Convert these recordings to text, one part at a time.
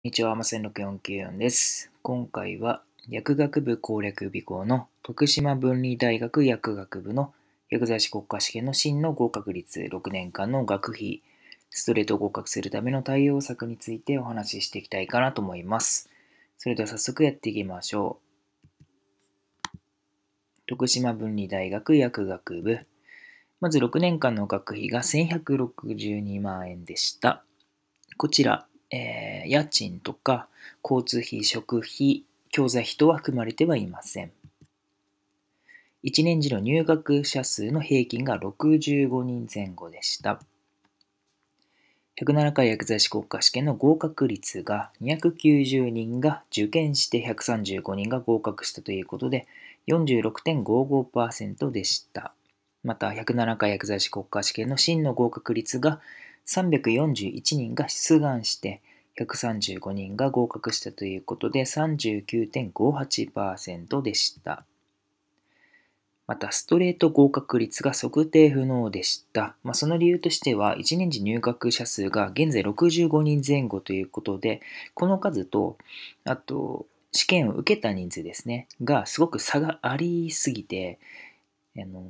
こんにちは、浜ん6494です。今回は薬学部攻略備考の徳島分離大学薬学部の薬剤師国家試験の真の合格率6年間の学費、ストレート合格するための対応策についてお話ししていきたいかなと思います。それでは早速やっていきましょう。徳島分離大学薬学部。まず6年間の学費が1162万円でした。こちら、えー、家賃とか交通費、食費、教材費等は含まれてはいません。1年時の入学者数の平均が65人前後でした。107回薬剤師国家試験の合格率が290人が受験して135人が合格したということで46.55%でした。また107回薬剤師国家試験の真の合格率が341人が出願して、135人が合格したということで39.58%でした。また、ストレート合格率が測定不能でした。まあ、その理由としては、1年次入学者数が現在65人前後ということで、この数と、あと、試験を受けた人数ですね、がすごく差がありすぎて、あの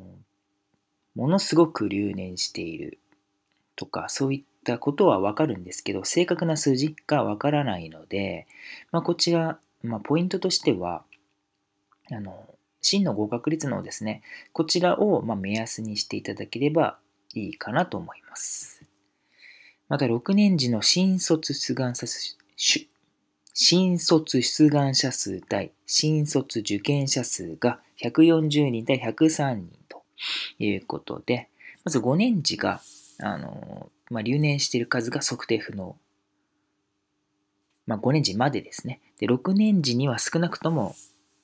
ものすごく留年しているとか、そういったことはわかるんですけど、正確な数字がわからないので、まあ、こちら、まあ、ポイントとしては、あの、真の合格率のですね、こちらをま目安にしていただければいいかなと思います。また、6年時の新卒出願者数、新卒出願者数対新卒受験者数が140人対103人ということで、まず5年時があの、まあ、留年している数が測定不能。まあ、5年時までですね。で、6年時には少なくとも、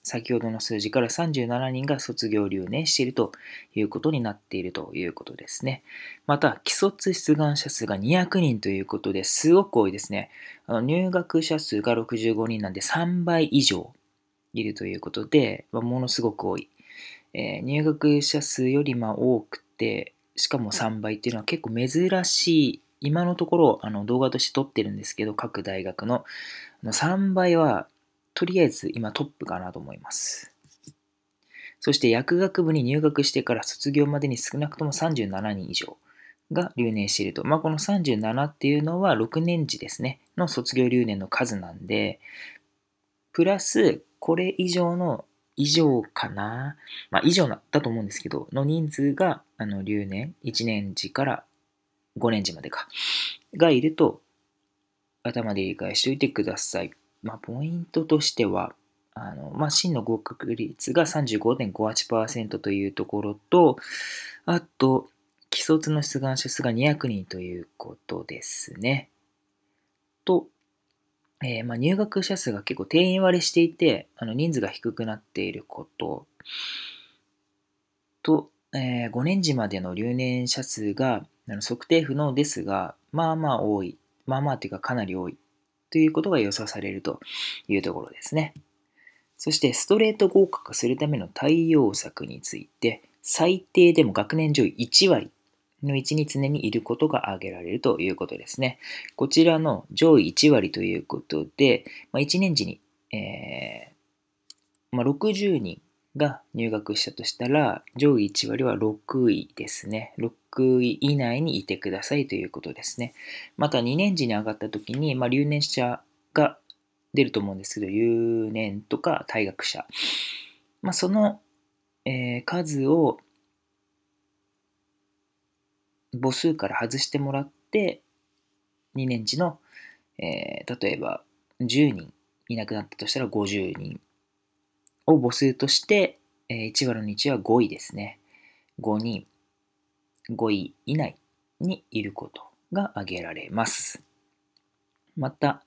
先ほどの数字から37人が卒業留年しているということになっているということですね。また、既卒出願者数が200人ということですごく多いですね。あの入学者数が65人なんで3倍以上いるということで、ものすごく多い。えー、入学者数よりま多くて、しかも3倍っていうのは結構珍しい、今のところあの動画として撮ってるんですけど、各大学のあの3倍はとりあえず今トップかなと思います。そして薬学部に入学してから卒業までに少なくとも37人以上が留年していると。まあ、この37っていうのは6年次ですね、の卒業留年の数なんで、プラスこれ以上の以上かな、まあ、以上だと思うんですけど、の人数が、あの、留年、1年時から5年時までか、がいると、頭で理解しておいてください。まあ、ポイントとしては、あの、まあ、真の合格率が35.58%というところと、あと、既卒の出願者数が200人ということですね。と、えー、まあ、入学者数が結構定員割れしていて、あの人数が低くなっていることと、えー、5年時までの留年者数があの測定不能ですが、まあまあ多い、まあまあというかかなり多いということが予想されるというところですね。そしてストレート合格するための対応策について、最低でも学年上位1割の位置に常にいることが挙げられるということですね。こちらの上位1割ということで、まあ、1年時に、えー、まあ、60人が入学したとしたら、上位1割は6位ですね。6位以内にいてくださいということですね。また2年時に上がった時に、まあ、留年者が出ると思うんですけど、留年とか退学者。まあ、その、えー、数を母数から外してもらって2年次の、えー、例えば10人いなくなったとしたら50人を母数として、えー、1割の日は5位ですね5人5位以内にいることが挙げられますまた、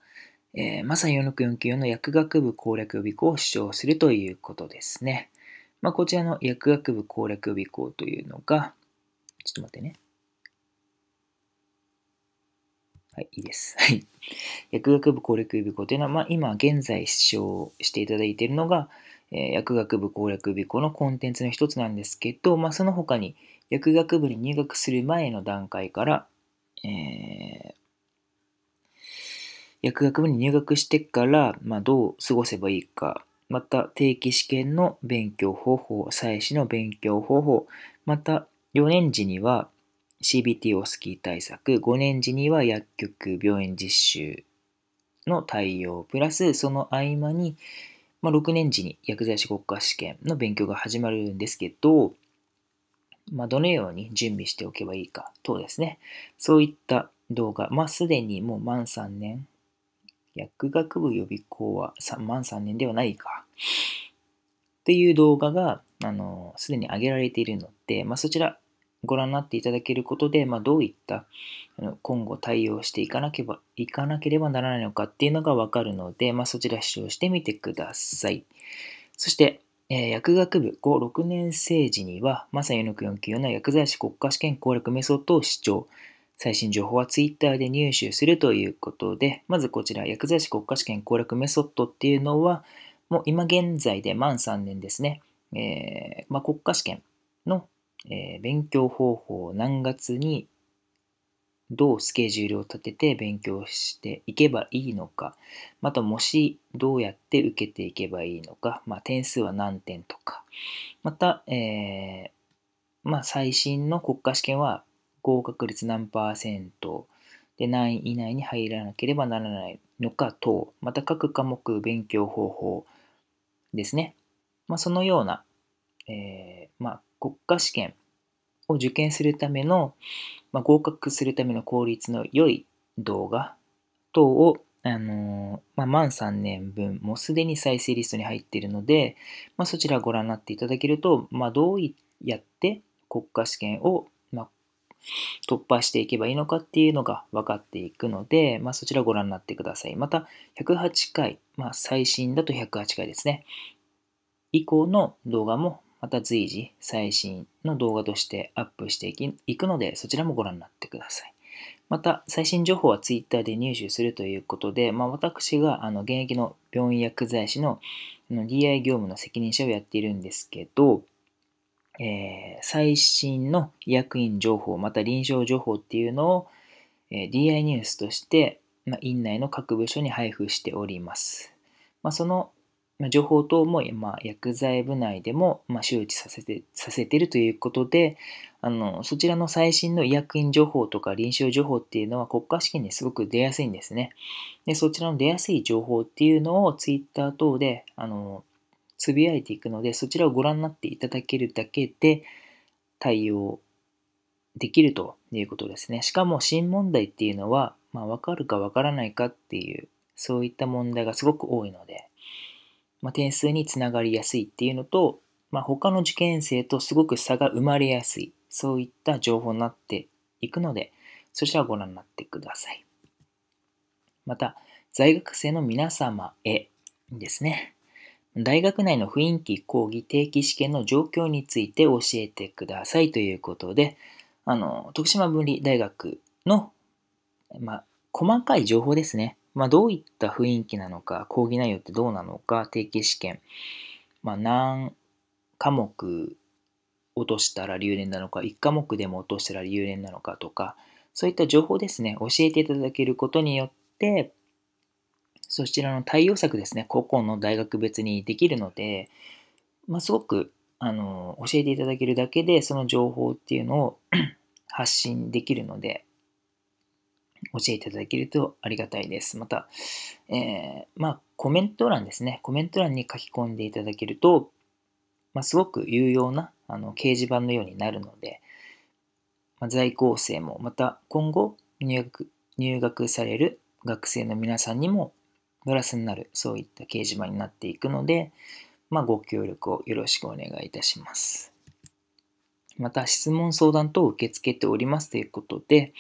えー、マサ4449の薬学部攻略予備校を主張するということですね、まあ、こちらの薬学部攻略予備校というのがちょっと待ってねはい、いいです。はい。薬学部攻略予備校というのは、まあ、今現在視聴していただいているのが、えー、薬学部攻略予備校のコンテンツの一つなんですけど、まあ、その他に薬学部に入学する前の段階から、えー、薬学部に入学してから、まあ、どう過ごせばいいか、また定期試験の勉強方法、祭祀の勉強方法、また4年時には、CBT オスキー対策、5年時には薬局、病院実習の対応、プラスその合間に、まあ、6年時に薬剤師国家試験の勉強が始まるんですけど、まあ、どのように準備しておけばいいか等ですね。そういった動画、まあ、すでにもう満3年、薬学部予備校は満3年ではないか。っていう動画が、あの、すでに上げられているので、まあ、そちらご覧になっていただけることで、まあ、どういった今後対応していかなければいかなければならないのかっていうのがわかるので、まあ、そちら視聴してみてください。そして、えー、薬学部5、6年生時には、まさ4649の薬剤師国家試験攻略メソッドを視聴。最新情報は Twitter で入手するということで、まずこちら、薬剤師国家試験攻略メソッドっていうのは、もう今現在で満3年ですね、えーまあ、国家試験のえー、勉強方法を何月にどうスケジュールを立てて勉強していけばいいのか、またもしどうやって受けていけばいいのか、まあ、点数は何点とか、また、えー、まあ、最新の国家試験は合格率何パーセントで何位以内に入らなければならないのか等、また各科目勉強方法ですね。まあ、そのようなえー、まあ、国家試験を受験するための、まあ、合格するための効率の良い動画等を、あのー、まあ、満3年分、もうすでに再生リストに入っているので、まあ、そちらをご覧になっていただけると、まあ、どうやって国家試験を、まあ、突破していけばいいのかっていうのが分かっていくので、まあ、そちらをご覧になってください。また、108回、まあ、最新だと108回ですね。以降の動画もまた随時最新の動画としてアップしていくので、そちらもご覧になってください。また、最新情報は Twitter で入手するということで、まあ、私があの現役の病院薬剤師の DI 業務の責任者をやっているんですけど、えー、最新の医薬院情報、また臨床情報っていうのを、えー、DI ニュースとして、まあ、院内の各部署に配布しております。まあ、そのまあ、情報等も、まあ、薬剤部内でも、まあ、周知させて、させてるということで、あの、そちらの最新の医薬品情報とか臨床情報っていうのは国家試験にすごく出やすいんですね。で、そちらの出やすい情報っていうのをツイッター等で、あの、つぶやいていくので、そちらをご覧になっていただけるだけで対応できるということですね。しかも新問題っていうのは、まあ、わかるかわからないかっていう、そういった問題がすごく多いので、まあ、点数につながりやすいっていうのと、まあ、他の受験生とすごく差が生まれやすい、そういった情報になっていくので、そちらをご覧になってください。また、在学生の皆様へですね。大学内の雰囲気、講義、定期試験の状況について教えてくださいということで、あの、徳島文理大学の、まあ、細かい情報ですね。まあ、どういった雰囲気なのか、講義内容ってどうなのか、定型試験、まあ、何科目落としたら留年なのか、1科目でも落としたら留年なのかとか、そういった情報ですね、教えていただけることによって、そちらの対応策ですね、個々の大学別にできるので、まあ、すごくあの教えていただけるだけで、その情報っていうのを 発信できるので、教えていただけるとありがたいです。また、えー、まあ、コメント欄ですね。コメント欄に書き込んでいただけると、まあ、すごく有用なあの掲示板のようになるので、まあ、在校生も、また今後入学入学される学生の皆さんにもプラスになる、そういった掲示板になっていくので、まあ、ご協力をよろしくお願いいたします。また質問相談等を受け付けておりますということで、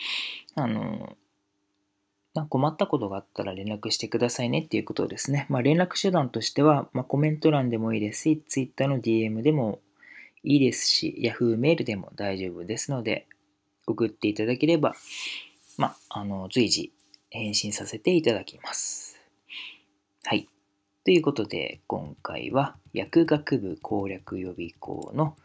あの、ま困ったことがあったら連絡してくださいねっていうことですね。まあ、連絡手段としては、まあ、コメント欄でもいいですし、Twitter の DM でもいいですし、Yahoo メールでも大丈夫ですので、送っていただければ、まあ、あの、随時返信させていただきます。はい。ということで、今回は薬学部攻略予備校の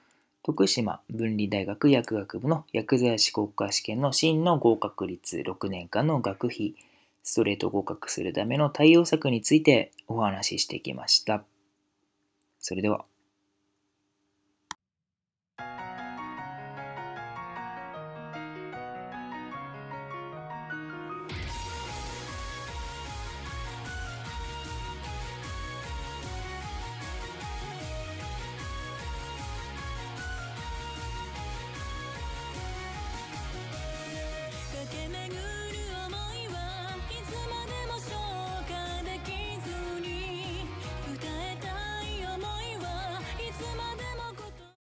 徳島文理大学薬学部の薬剤師国家試験の真の合格率6年間の学費、ストレート合格するための対応策についてお話ししてきました。それでは。